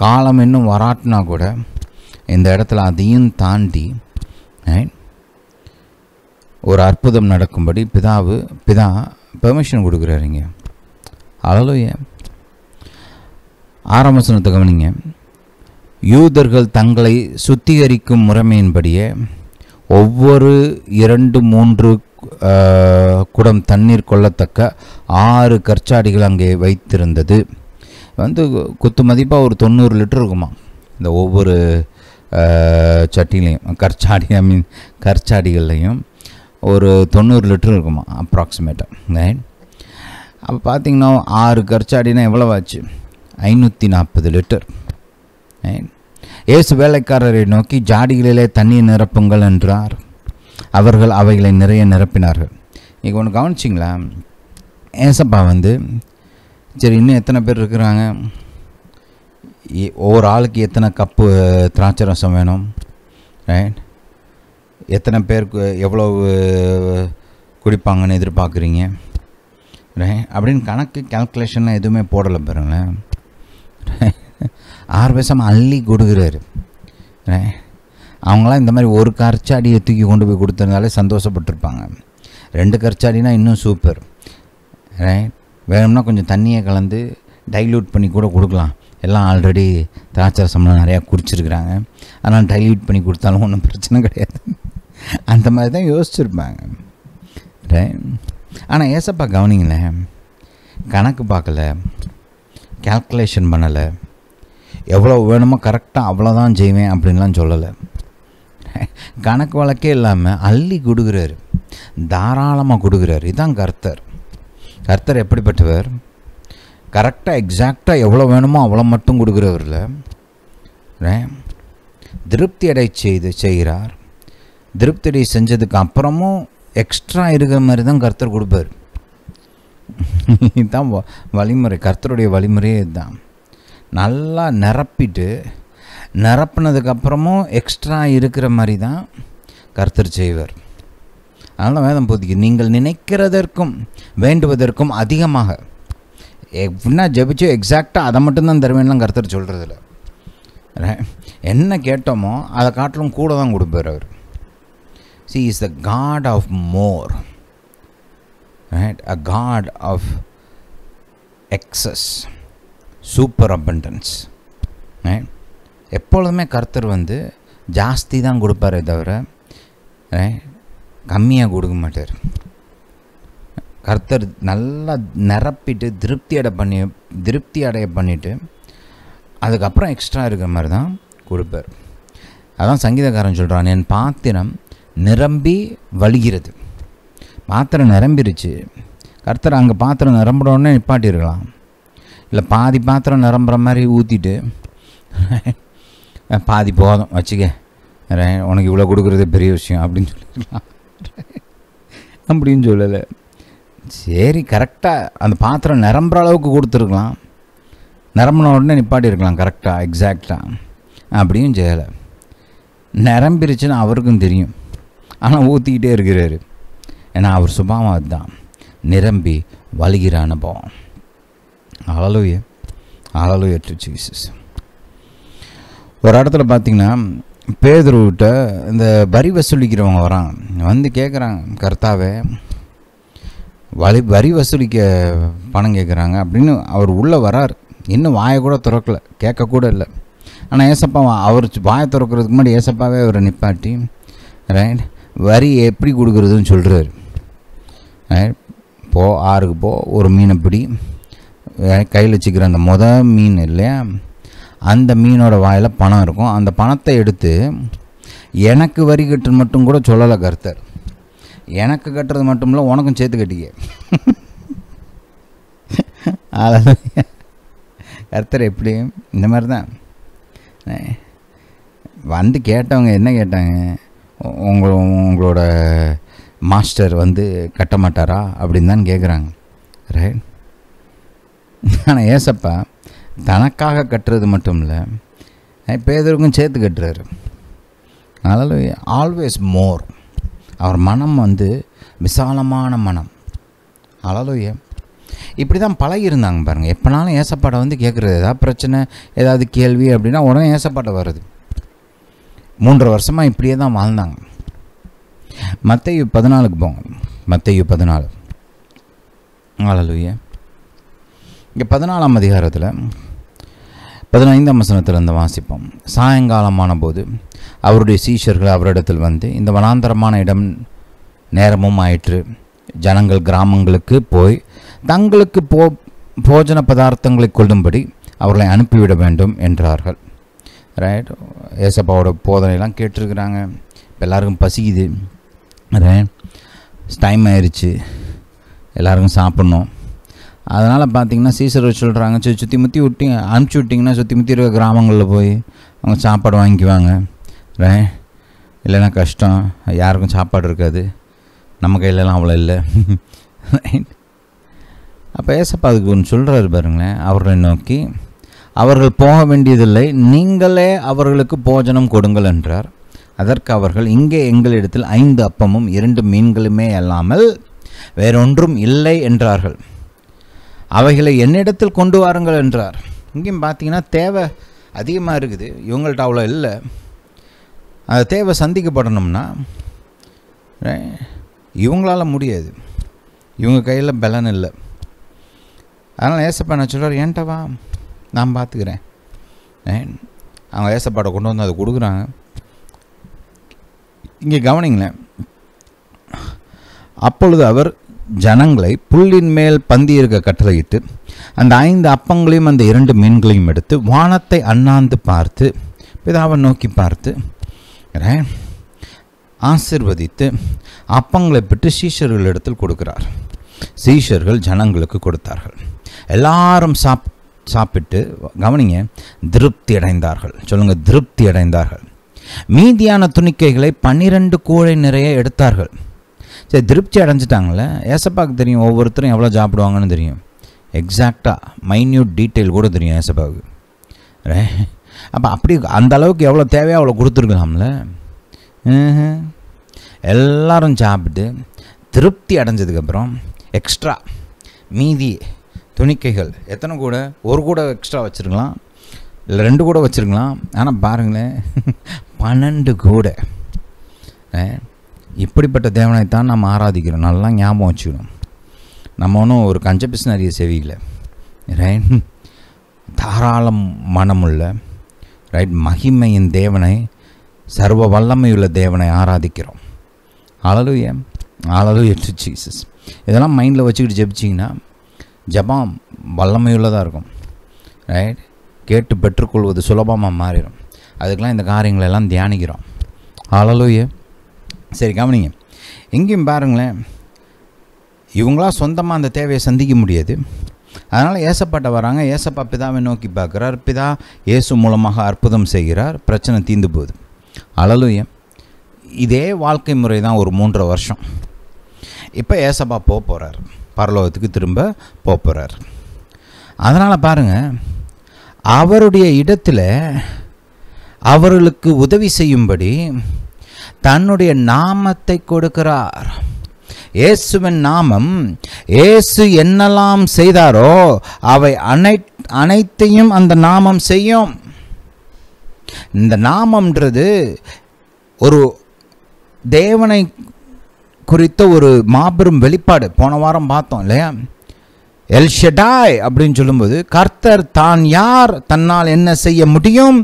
காலம் இன்னும் வராட்டினா கூட இந்த இடத்துல அதையும் தாண்டி ஒரு அற்புதம் நடக்கும்படி பிதாவு பிதா பெர்மிஷன் கொடுக்குறாருங்க அழலுய ஆரம்பசனத்தை கவனிங்க யூதர்கள் தங்களை சுத்திகரிக்கும் முறைமையின்படியே ஒவ்வொரு இரண்டு மூன்று குடம் தண்ணீர் கொள்ளத்தக்க ஆறு கற்சாடிகள் அங்கே வைத்திருந்தது வந்து குத்து மதிப்பாக ஒரு தொண்ணூறு லிட்டர் இருக்குமா இந்த ஒவ்வொரு சட்டிலையும் கற்சாடி ஐ மீன் கற்சாடிகள்லையும் ஒரு தொண்ணூறு லிட்டர் இருக்குமா அப்ராக்சிமேட்டாக ரைட் அப்போ பார்த்தீங்கன்னா ஆறு கற்சாடினா எவ்வளோ ஆச்சு ஐநூற்றி நாற்பது லிட்டர் ரைட் ஏசு வேலைக்காரரை நோக்கி ஜாடிகளிலே தண்ணீர் நிரப்புங்கள் என்றார் அவர்கள் அவைகளை நிறைய நிரப்பினார்கள் இங்கே ஒன்று கவனிச்சிங்களா ஏசப்பா வந்து சரி இன்னும் எத்தனை பேர் இருக்கிறாங்க ஒவ்வொரு ஆளுக்கு எத்தனை கப்பு திராட்சை ரசம் வேணும் ரைட் எத்தனை பேருக்கு எவ்வளோ குடிப்பாங்கன்னு எதிர்பார்க்குறீங்க ரைட் அப்படின்னு கணக்கு கேல்குலேஷன்லாம் எதுவுமே போடலை பாருங்களேன் ஆறு பேசாமல் அள்ளி கொடுக்குறாரு ரைட் அவங்களாம் இந்த மாதிரி ஒரு கற்சாடியை தூக்கி கொண்டு போய் கொடுத்ததுனாலே சந்தோஷப்பட்டிருப்பாங்க ரெண்டு கரைச்சாடினா இன்னும் சூப்பர் ரைட் வேணும்னா கொஞ்சம் தண்ணியை கலந்து டைல்யூட் பண்ணி கூட கொடுக்கலாம் எல்லாம் ஆல்ரெடி திராட்சரசம்லாம் நிறையா குடிச்சிருக்கிறாங்க அதனால் டைல்யூட் பண்ணி கொடுத்தாலும் ஒன்றும் பிரச்சனை கிடையாது அந்த மாதிரி தான் யோசிச்சுருப்பாங்க ரைட் ஆனால் ஏசப்பா கவனிங்களேன் கணக்கு பார்க்கல கேல்குலேஷன் பண்ணலை எவ்வளோ வேணுமோ கரெக்டாக அவ்வளோதான் செய்வேன் அப்படின்லாம் சொல்லலை கணக்கு வழக்கே இல்லாமல் அள்ளி கொடுக்குறாரு தாராளமாக கொடுக்குறாரு இதுதான் கர்த்தர் கர்த்தர் எப்படிப்பட்டவர் கரெக்டாக எக்ஸாக்டாக எவ்வளோ வேணுமோ அவ்வளோ மட்டும் கொடுக்குறவரில் திருப்தி அடை செய்து செய்கிறார் திருப்தி அடை செஞ்சதுக்கு அப்புறமும் எக்ஸ்ட்ரா இருக்கிற மாதிரி தான் கர்த்தர் கொடுப்பார் இதுதான் வழிமுறை கர்த்தருடைய வழிமுறையே இதுதான் நல்லா நிரப்பிட்டு நிரப்புனதுக்கப்புறமும் எக்ஸ்ட்ரா இருக்கிற மாதிரி தான் கர்த்தர் செய்வர் அதனால் வேதம் போதிக்கு நீங்கள் நினைக்கிறதற்கும் வேண்டுவதற்கும் அதிகமாக எப்படின்னா ஜபிச்சோ எக்ஸாக்டாக அதை மட்டும்தான் தருவேன்லாம் கர்த்தர் சொல்கிறதில்ல என்ன கேட்டோமோ அதை காட்டிலும் கூட தான் கொடுப்பார் அவர் he is the God of more right a God of excess super abundance right எப்பொழுதுமே கர்த்தர் வந்து ஜாஸ்தி தான் கொடுப்பாரே தவிர கம்மியாக கொடுக்க மாட்டார் கர்த்தர் நல்லா நிரப்பிட்டு திருப்தி அடை பண்ணி திருப்தி அடைய பண்ணிவிட்டு அதுக்கப்புறம் எக்ஸ்ட்ரா இருக்கிற மாதிரி தான் கொடுப்பார் அதான் சங்கீதக்காரன் சொல்கிறான் என் பாத்திரம் நிரம்பி வழிகிறது பாத்திரம் நிரம்பிருச்சு கர்த்தர் அங்கே பாத்திரம் நிரம்புறோன்னே நிப்பாட்டியிருக்கலாம் இல்லை பாதி பாத்திரம் நிரம்புற மாதிரி ஊற்றிட்டு பாதி போதும் வச்சுக்க உனக்கு இவ்வளோ கொடுக்குறது பெரிய விஷயம் அப்படின்னு சொல்லிடலாம் அப்படின்னு சொல்லலை சரி கரெக்டாக அந்த பாத்திரம் நிரம்புற அளவுக்கு கொடுத்துருக்கலாம் நிரம்பின உடனே இருக்கலாம் கரெக்டாக எக்ஸாக்டாக அப்படியும் செய்யலை நிரம்பிருச்சுன்னு அவருக்கும் தெரியும் ஆனால் ஊற்றிக்கிட்டே இருக்கிறாரு ஏன்னா அவர் சுபாவம் அதுதான் நிரம்பி வலிகிற அனுபவம் அழலுயே அழலுயற்று ஜீசஸ் ஒரு இடத்துல பார்த்தீங்கன்னா பேதுருவிட்ட இந்த வரி வசூலிக்கிறவங்க வரான் வந்து கேட்குறான் கர்த்தாவே வலி வரி வசூலிக்க பணம் கேட்குறாங்க அப்படின்னு அவர் உள்ளே வரார் இன்னும் வாயை கூட திறக்கலை கேட்கக்கூட இல்லை ஆனால் ஏசப்பா அவர் வாயை திறக்கிறதுக்கு முன்னாடி ஏசப்பாவே அவரை நிப்பாட்டி ரைட் வரி எப்படி கொடுக்குறதுன்னு சொல்கிறார் ரைட் போ ஆறுக்கு போ ஒரு மீனை பிடி கையில் வச்சுக்கிற அந்த மொதல் மீன் இல்லையா அந்த மீனோட வாயில் பணம் இருக்கும் அந்த பணத்தை எடுத்து எனக்கு வரி கட்டுறது மட்டும் கூட சொல்லலை கருத்தர் எனக்கு கட்டுறது மட்டும் இல்லை உனக்கும் சேர்த்து கட்டிக்க அதான் கர்த்தர் எப்படி இந்த மாதிரி தான் வந்து கேட்டவங்க என்ன கேட்டாங்க உங்கள உங்களோட மாஸ்டர் வந்து கட்ட மாட்டாரா அப்படின்னு தான் கேட்குறாங்க ரைட் ஆனால் ஏசப்பா தனக்காக கட்டுறது மட்டும் இல்லை பேதருக்கும் சேர்த்து கட்டுறாரு அதனால் ஆல்வேஸ் மோர் அவர் மனம் வந்து விசாலமான மனம் அலலுய இப்படி தான் பழகியிருந்தாங்க பாருங்கள் எப்போனாலும் ஏசப்பாட்டை வந்து கேட்குறது ஏதாவது பிரச்சனை ஏதாவது கேள்வி அப்படின்னா உடனே ஏசப்பாட்டை வருது மூன்று வருஷமாக இப்படியே தான் வாழ்ந்தாங்க மத்தையு பதினாலுக்கு போங்க மத்தையு பதினாலு அலலுய இங்கே பதினாலாம் அதிகாரத்தில் பதினைந்தாம் வசனத்திலிருந்து வாசிப்போம் சாயங்காலமான போது அவருடைய சீஷர்கள் அவரிடத்தில் வந்து இந்த வனாந்தரமான இடம் நேரமும் ஆயிற்று ஜனங்கள் கிராமங்களுக்கு போய் தங்களுக்கு போ போஜன பதார்த்தங்களை கொள்ளும்படி அவர்களை அனுப்பிவிட வேண்டும் என்றார்கள் ரைட் ஏசப்பாவோட போதனையெல்லாம் கேட்டிருக்கிறாங்க இப்போ எல்லாருக்கும் பசிக்குது ரைட் டைம் ஆயிடுச்சு எல்லாருக்கும் சாப்பிட்ணும் அதனால் பார்த்தீங்கன்னா சீசர் சொல்கிறாங்க சரி சுற்றி முற்றி விட்டி அனுப்பிச்சி விட்டிங்கன்னா சுற்றி முற்றி இருக்க கிராமங்களில் போய் அவங்க சாப்பாடு வாங்கிக்குவாங்க ரே இல்லைன்னா கஷ்டம் யாருக்கும் சாப்பாடு இருக்காது நம்ம கையிலலாம் அவ்வளோ இல்லை அப்போ ஏசப்பா அதுக்கு ஒன்று சொல்கிறாரு பாருங்களேன் அவர்களை நோக்கி அவர்கள் போக வேண்டியதில்லை நீங்களே அவர்களுக்கு போஜனம் கொடுங்கள் என்றார் அதற்கு அவர்கள் இங்கே எங்களிடத்தில் ஐந்து அப்பமும் இரண்டு மீன்களுமே அல்லாமல் வேறொன்றும் இல்லை என்றார்கள் அவைகளை என்னிடத்தில் கொண்டு வாருங்கள் என்றார் இங்கேயும் பார்த்தீங்கன்னா தேவை அதிகமாக இருக்குது இவங்கள்ட்ட அவ்வளோ இல்லை அந்த தேவை சந்திக்கப்படணும்னா இவங்களால் முடியாது இவங்க கையில் பலன் இல்லை அதனால் ஏசப்பா நான் சொல்கிறார் ஏன்ட்டவா நான் பார்த்துக்கிறேன் அவங்க ஏசப்பாட்டை கொண்டு வந்து அதை கொடுக்குறாங்க இங்கே கவனிங்களேன் அப்பொழுது அவர் ஜனங்களை புல்லின் மேல் பந்தியிருக்க கட்டளையிட்டு அந்த ஐந்து அப்பங்களையும் அந்த இரண்டு மீன்களையும் எடுத்து வானத்தை அண்ணாந்து பார்த்து பிதாவை நோக்கி பார்த்து ஆசிர்வதித்து அப்பங்களை பெற்று சீஷர்களிடத்தில் கொடுக்கிறார் சீஷர்கள் ஜனங்களுக்கு கொடுத்தார்கள் எல்லாரும் சாப் சாப்பிட்டு கவனிங்க திருப்தி அடைந்தார்கள் சொல்லுங்கள் திருப்தி அடைந்தார்கள் மீதியான துணிக்கைகளை பன்னிரண்டு கூழை நிறைய எடுத்தார்கள் சரி திருப்தி அடைஞ்சிட்டாங்கள ஏசப்பாவுக்கு தெரியும் ஒவ்வொருத்தரும் எவ்வளோ சாப்பிடுவாங்கன்னு தெரியும் எக்ஸாக்டாக மைன்யூட் டீட்டெயில் கூட தெரியும் ஏசப்பாவுக்கு அப்போ அப்படி அந்த அளவுக்கு எவ்வளோ தேவையோ அவ்வளோ கொடுத்துருக்கலாம்ல எல்லாரும் சாப்பிட்டு திருப்தி அடைஞ்சதுக்கப்புறம் எக்ஸ்ட்ரா மீதி துணிக்கைகள் எத்தனை கூட ஒரு கூட எக்ஸ்ட்ரா வச்சுருக்கலாம் இல்லை ரெண்டு கூட வச்சுருக்கலாம் ஆனால் பாருங்களேன் பன்னெண்டு கூட இப்படிப்பட்ட தேவனைத்தான் நம்ம ஆராதிக்கிறோம் நல்லா ஞாபகம் வச்சுக்கணும் நம்ம ஒன்றும் ஒரு கஞ்ச பிசினரியை செவியில் ரைட் தாராளம் மனமுள்ள ரைட் மகிமையின் தேவனை சர்வ வல்லமையுள்ள தேவனை ஆராதிக்கிறோம் அழலுய அழலுய எட்டு ஜீசஸ் இதெல்லாம் மைண்டில் வச்சுக்கிட்டு ஜெபிச்சிங்கன்னா ஜபம் வல்லமையுள்ளதாக இருக்கும் ரைட் கேட்டு பெற்றுக்கொள்வது சுலபமாக மாறிடும் அதுக்கெலாம் இந்த காரியங்களெல்லாம் தியானிக்கிறோம் அழலுய சரி கவனிங்க எங்கேயும் பாருங்களேன் இவங்களாம் சொந்தமாக அந்த தேவையை சந்திக்க முடியாது அதனால் ஏசப்பாட்ட வராங்க ஏசப்பா பிதாவை நோக்கி பார்க்குறார் பிதா இயேசு மூலமாக அற்புதம் செய்கிறார் பிரச்சனை தீந்து போகுது அழலுய இதே வாழ்க்கை முறை தான் ஒரு மூன்றரை வருஷம் இப்போ ஏசப்பா போக போகிறார் பரலோகத்துக்கு திரும்ப போக போகிறார் அதனால் பாருங்கள் அவருடைய இடத்துல அவர்களுக்கு உதவி செய்யும்படி தன்னுடைய நாமத்தை கொடுக்கிறார் இயேசுவின் நாமம் இயேசு என்னெல்லாம் செய்தாரோ அவை அனை அனைத்தையும் அந்த நாமம் செய்யும் இந்த நாமம்ன்றது ஒரு தேவனை குறித்த ஒரு மாபெரும் வெளிப்பாடு போன வாரம் பார்த்தோம் இல்லையா எல்ஷடாய் அப்படின்னு சொல்லும்போது கர்த்தர் தான் யார் தன்னால் என்ன செய்ய முடியும்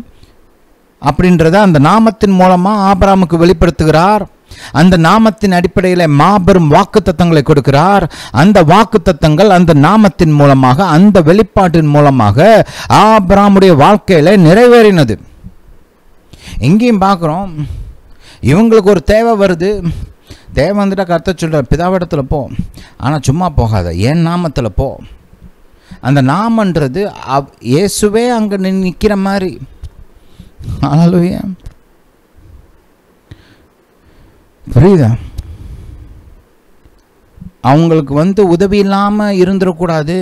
அப்படின்றத அந்த நாமத்தின் மூலமாக ஆபராமுக்கு வெளிப்படுத்துகிறார் அந்த நாமத்தின் அடிப்படையில் மாபெரும் வாக்கு தத்தங்களை கொடுக்கிறார் அந்த வாக்கு தத்தங்கள் அந்த நாமத்தின் மூலமாக அந்த வெளிப்பாட்டின் மூலமாக ஆபராமுடைய வாழ்க்கையில் நிறைவேறினது எங்கேயும் பார்க்குறோம் இவங்களுக்கு ஒரு தேவை வருது தேவை வந்துட்டால் கருத்தை சொல்கிற பிதாவிடத்தில் போ ஆனால் சும்மா போகாத என் நாமத்தில் போ அந்த நாமன்றது அவ் இயேசுவே அங்கே நிற்கிற மாதிரி Hallelujah. புரியுதா அவங்களுக்கு வந்து உதவி இல்லாமல் இருந்துடக்கூடாது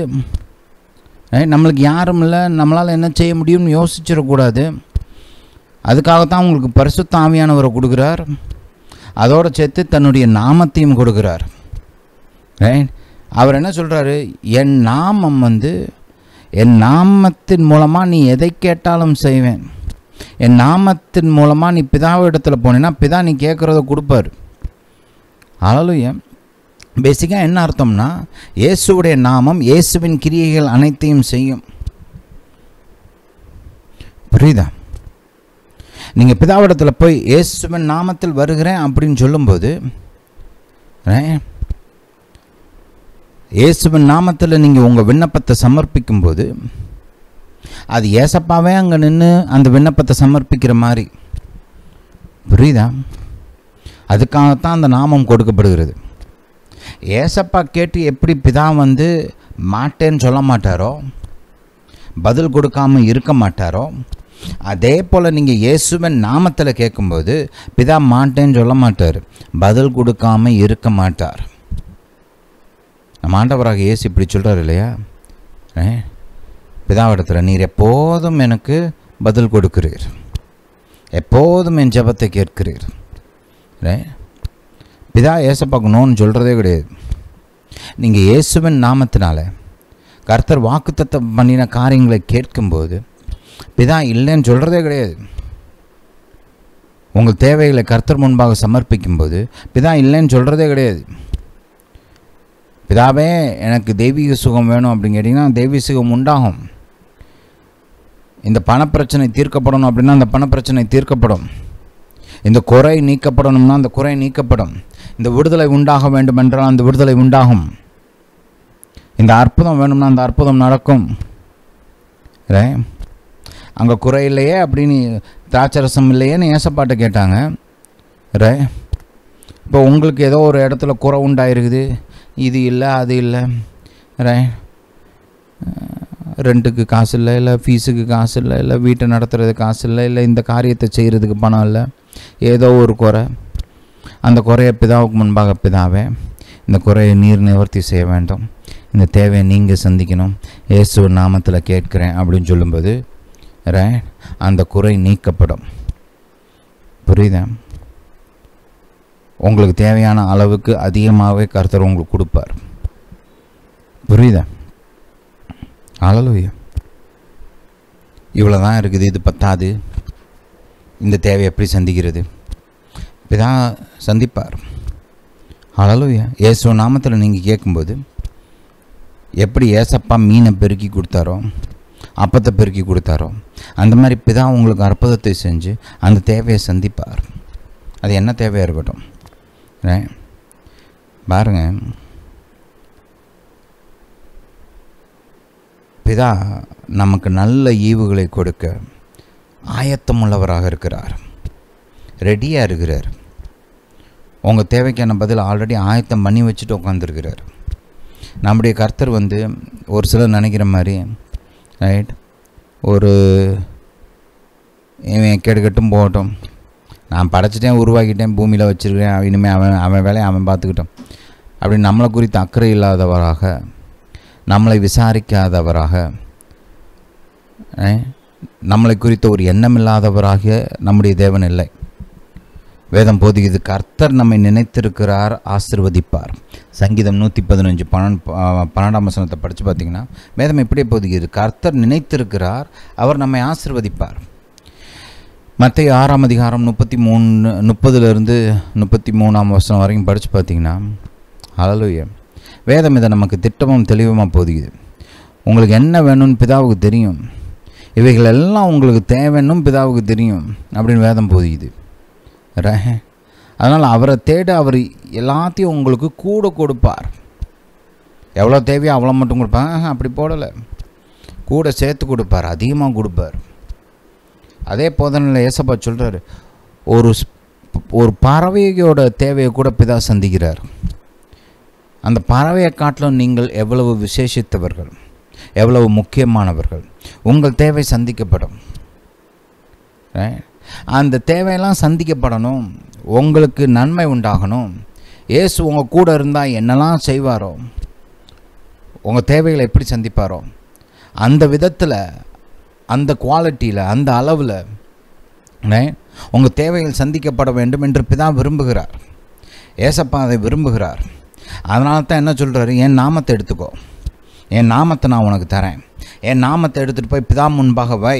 நம்மளுக்கு யாரும் இல்லை நம்மளால் என்ன செய்ய முடியும்னு யோசிச்சிடக்கூடாது அதுக்காகத்தான் அவங்களுக்கு பரிசு தாமியானவரை கொடுக்குறார் அதோடு சேர்த்து தன்னுடைய நாமத்தையும் கொடுக்குறார் அவர் என்ன சொல்கிறாரு என் நாமம் வந்து என் நாமத்தின் மூலமாக நீ எதை கேட்டாலும் செய்வேன் என் நாமத்தின் மூலமாக நீ பிதாவை இடத்துல போனேன்னா பிதா நீ கேட்குறத கொடுப்பார் அழலுய பேசிக்காக என்ன அர்த்தம்னா இயேசுடைய நாமம் இயேசுவின் கிரியைகள் அனைத்தையும் செய்யும் புரியுதா நீங்கள் பிதாவிடத்தில் போய் இயேசுவின் நாமத்தில் வருகிறேன் அப்படின்னு சொல்லும்போது இயேசுவின் நாமத்தில் நீங்கள் உங்கள் விண்ணப்பத்தை சமர்ப்பிக்கும்போது அது ஏசப்பாவே அங்கே நின்று அந்த விண்ணப்பத்தை சமர்ப்பிக்கிற மாதிரி புரியுதா அதுக்காகத்தான் அந்த நாமம் கொடுக்கப்படுகிறது ஏசப்பா கேட்டு எப்படி பிதா வந்து மாட்டேன்னு சொல்ல மாட்டாரோ பதில் கொடுக்காமல் இருக்க மாட்டாரோ அதே போல் நீங்கள் இயேசுவன் நாமத்தில் கேட்கும்போது பிதா மாட்டேன்னு சொல்ல மாட்டார் பதில் கொடுக்காமல் இருக்க மாட்டார் நம்ம ஆண்டவராக இயேசு இப்படி சொல்கிறார் இல்லையா பிதாவிடத்தில் நீர் எப்போதும் எனக்கு பதில் கொடுக்கிறீர் எப்போதும் என் ஜபத்தை கேட்கிறீர் பிதா ஏச பார்க்கணும்னு சொல்கிறதே கிடையாது நீங்கள் இயேசுவின் நாமத்தினால கர்த்தர் வாக்குத்தத்தை பண்ணின காரியங்களை கேட்கும்போது பிதா இல்லைன்னு சொல்கிறதே கிடையாது உங்கள் தேவைகளை கர்த்தர் முன்பாக சமர்ப்பிக்கும்போது பிதா இல்லைன்னு சொல்கிறதே கிடையாது பிதாவே எனக்கு தெய்வீக சுகம் வேணும் அப்படின்னு கேட்டிங்கன்னா தெய்வீக சுகம் உண்டாகும் இந்த பணப்பிரச்சனை தீர்க்கப்படணும் அப்படின்னா அந்த பணப்பிரச்சனை தீர்க்கப்படும் இந்த குறை நீக்கப்படணும்னா அந்த குறை நீக்கப்படும் இந்த விடுதலை உண்டாக வேண்டும் என்றால் அந்த விடுதலை உண்டாகும் இந்த அற்புதம் வேணும்னா அந்த அற்புதம் நடக்கும் அங்கே குறை இல்லையே அப்படின்னு திராட்சரசம் இல்லையேன்னு ஏசப்பாட்டை கேட்டாங்க ரே இப்போ உங்களுக்கு ஏதோ ஒரு இடத்துல குறை உண்டாயிருக்குது இது இல்லை அது இல்லை ரே ரெண்ட்டுக்கு காசு இல்லை இல்லை ஃபீஸுக்கு காசு இல்லை இல்லை வீட்டை நடத்துறதுக்கு காசு இல்லை இல்லை இந்த காரியத்தை செய்கிறதுக்கு பணம் இல்லை ஏதோ ஒரு குறை அந்த குறைய பிதாவுக்கு முன்பாக பிதாவே இந்த குறையை நீர் நிவர்த்தி செய்ய வேண்டும் இந்த தேவையை நீங்கள் சந்திக்கணும் இயேசு நாமத்தில் கேட்குறேன் அப்படின்னு சொல்லும்போது ரே அந்த குறை நீக்கப்படும் புரியுதா உங்களுக்கு தேவையான அளவுக்கு அதிகமாகவே கருத்தர் உங்களுக்கு கொடுப்பார் புரியுதா அழலுயா இவ்வளோ தான் இருக்குது இது பத்தாது இந்த தேவை எப்படி சந்திக்கிறது இப்படிதான் சந்திப்பார் அழலுயா இயேசு நாமத்தில் நீங்கள் கேட்கும்போது எப்படி ஏசப்பா மீனை பெருக்கி கொடுத்தாரோ அப்பத்தை பெருக்கி கொடுத்தாரோ அந்த மாதிரி இப்போ தான் உங்களுக்கு அற்புதத்தை செஞ்சு அந்த தேவையை சந்திப்பார் அது என்ன தேவையாக இருக்கட்டும் பாருங்கள் பிதா நமக்கு நல்ல ஈவுகளை கொடுக்க ஆயத்தம் உள்ளவராக இருக்கிறார் ரெடியாக இருக்கிறார் உங்கள் தேவைக்கான பதில் ஆல்ரெடி ஆயத்தம் பண்ணி வச்சுட்டு உட்காந்துருக்கிறார் நம்முடைய கர்த்தர் வந்து ஒரு சிலர் நினைக்கிற மாதிரி ரைட் ஒரு இவன் கெடுக்கட்டும் போகட்டும் நான் படைச்சிட்டேன் உருவாக்கிட்டேன் பூமியில் வச்சுருக்கேன் இனிமேல் அவன் அவன் வேலையை அவன் பார்த்துக்கிட்டோம் அப்படின்னு நம்மளை குறித்து அக்கறை இல்லாதவராக நம்மளை விசாரிக்காதவராக நம்மளை குறித்த ஒரு எண்ணம் இல்லாதவராக நம்முடைய தேவன் இல்லை வேதம் இது கர்த்தர் நம்மை நினைத்திருக்கிறார் ஆசிர்வதிப்பார் சங்கீதம் நூற்றி பதினஞ்சு பன்னெண்டு பன்னெண்டாம் வசனத்தை படித்து பார்த்தீங்கன்னா வேதம் எப்படியே போதுகிறது கர்த்தர் நினைத்திருக்கிறார் அவர் நம்மை ஆசிர்வதிப்பார் மற்ற ஆறாம் அதிகாரம் முப்பத்தி மூணு முப்பதுலேருந்து முப்பத்தி மூணாம் வசனம் வரைக்கும் படித்து பார்த்தீங்கன்னா அலலுயம் வேதம் இதை நமக்கு திட்டமும் தெளிவுமாக போதிக்குது உங்களுக்கு என்ன வேணும்னு பிதாவுக்கு தெரியும் இவைகள் எல்லாம் உங்களுக்கு தேவைன்னும் பிதாவுக்கு தெரியும் அப்படின்னு வேதம் போதிக்குது ரே அதனால் அவரை தேட அவர் எல்லாத்தையும் உங்களுக்கு கூட கொடுப்பார் எவ்வளோ தேவையோ அவ்வளோ மட்டும் கொடுப்பாங்க அப்படி போடலை கூட சேர்த்து கொடுப்பார் அதிகமாக கொடுப்பார் அதே போதனில் ஏசப்பா சொல்கிறார் ஒரு ஒரு பறவையோட தேவையை கூட பிதா சந்திக்கிறார் அந்த பறவையை காட்டிலும் நீங்கள் எவ்வளவு விசேஷித்தவர்கள் எவ்வளவு முக்கியமானவர்கள் உங்கள் தேவை சந்திக்கப்படும் அந்த தேவையெல்லாம் சந்திக்கப்படணும் உங்களுக்கு நன்மை உண்டாகணும் ஏசு உங்கள் கூட இருந்தால் என்னெல்லாம் செய்வாரோ உங்கள் தேவைகளை எப்படி சந்திப்பாரோ அந்த விதத்தில் அந்த குவாலிட்டியில் அந்த அளவில் உங்கள் தேவைகள் சந்திக்கப்பட வேண்டும் என்று தான் விரும்புகிறார் ஏசப்பா அதை விரும்புகிறார் அதனால தான் என்ன சொல்கிறாரு என் நாமத்தை எடுத்துக்கோ என் நாமத்தை நான் உனக்கு தரேன் என் நாமத்தை எடுத்துகிட்டு போய் பிதா முன்பாக வை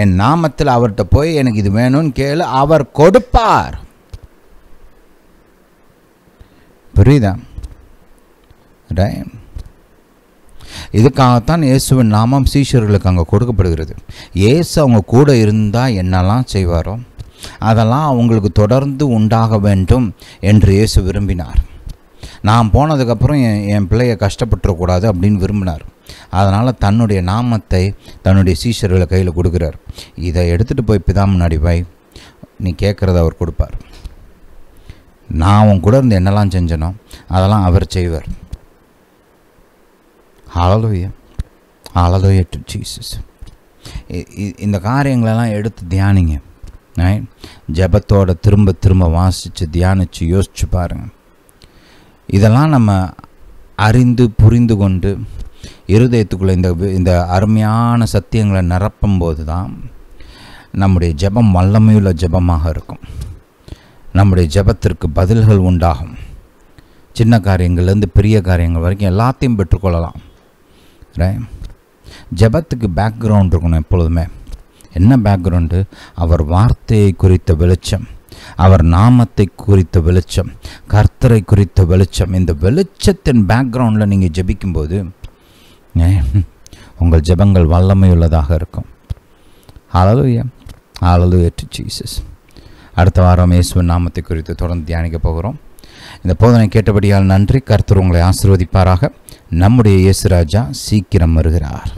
என் நாமத்தில் அவர்கிட்ட போய் எனக்கு இது வேணும்னு கேளு அவர் கொடுப்பார் புரியுதா இதுக்காகத்தான் இயேசுவின் நாமம் சீஷர்களுக்கு அங்கே கொடுக்கப்படுகிறது இயேசு அவங்க கூட இருந்தால் என்னெல்லாம் செய்வாரோ அதெல்லாம் அவங்களுக்கு தொடர்ந்து உண்டாக வேண்டும் என்று இயேசு விரும்பினார் நான் போனதுக்கப்புறம் என் என் பிள்ளையை கஷ்டப்பட்டுறக்கூடாது அப்படின்னு விரும்பினார் அதனால் தன்னுடைய நாமத்தை தன்னுடைய சீஷர்களை கையில் கொடுக்குறார் இதை எடுத்துகிட்டு போய் பிதா முன்னாடி போய் நீ கேட்குறத அவர் கொடுப்பார் நான் அவன் கூட இருந்து என்னெல்லாம் செஞ்சனோ அதெல்லாம் அவர் செய்வார் ஆலலோய அழலோய டு ஜீசஸ் இந்த காரியங்களெல்லாம் எடுத்து தியானிங்க ஜபத்தோட திரும்ப திரும்ப வாசித்து தியானித்து யோசித்து பாருங்கள் இதெல்லாம் நம்ம அறிந்து புரிந்து கொண்டு இருதயத்துக்குள்ளே இந்த இந்த அருமையான சத்தியங்களை நிரப்பும் போது தான் நம்முடைய ஜபம் வல்லமையுள்ள ஜபமாக இருக்கும் நம்முடைய ஜபத்திற்கு பதில்கள் உண்டாகும் சின்ன காரியங்கள்லேருந்து பெரிய காரியங்கள் வரைக்கும் எல்லாத்தையும் பெற்றுக்கொள்ளலாம் ஜபத்துக்கு பேக்ரவுண்ட் இருக்கணும் எப்பொழுதுமே என்ன பேக்ரவுண்டு அவர் வார்த்தையை குறித்த வெளிச்சம் அவர் நாமத்தை குறித்த வெளிச்சம் கர்த்தரை குறித்த வெளிச்சம் இந்த வெளிச்சத்தின் பேக்ரவுண்டில் நீங்கள் ஜபிக்கும்போது உங்கள் ஜபங்கள் வல்லமையுள்ளதாக இருக்கும் அழலுயா அழலு டு ஜீசஸ் அடுத்த வாரம் இயேசுவின் நாமத்தை குறித்து தொடர்ந்து தியானிக்க போகிறோம் இந்த போதனை கேட்டபடியால் நன்றி கர்த்தர் உங்களை ஆசிர்வதிப்பாராக நம்முடைய இயேசு ராஜா சீக்கிரம் வருகிறார்